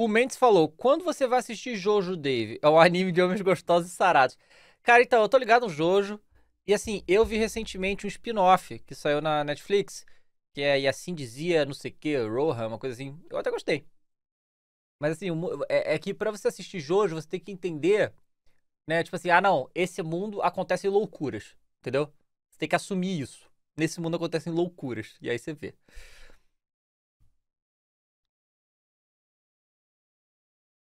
O Mendes falou: quando você vai assistir Jojo Dave? É um anime de homens gostosos e sarados. Cara, então, eu tô ligado no Jojo. E assim, eu vi recentemente um spin-off que saiu na Netflix. Que é E assim dizia, não sei o que, Rohan, uma coisa assim. Eu até gostei. Mas assim, é, é que para você assistir Jojo, você tem que entender, né? Tipo assim, ah não, esse mundo acontecem loucuras, entendeu? Você tem que assumir isso. Nesse mundo acontecem loucuras. E aí você vê.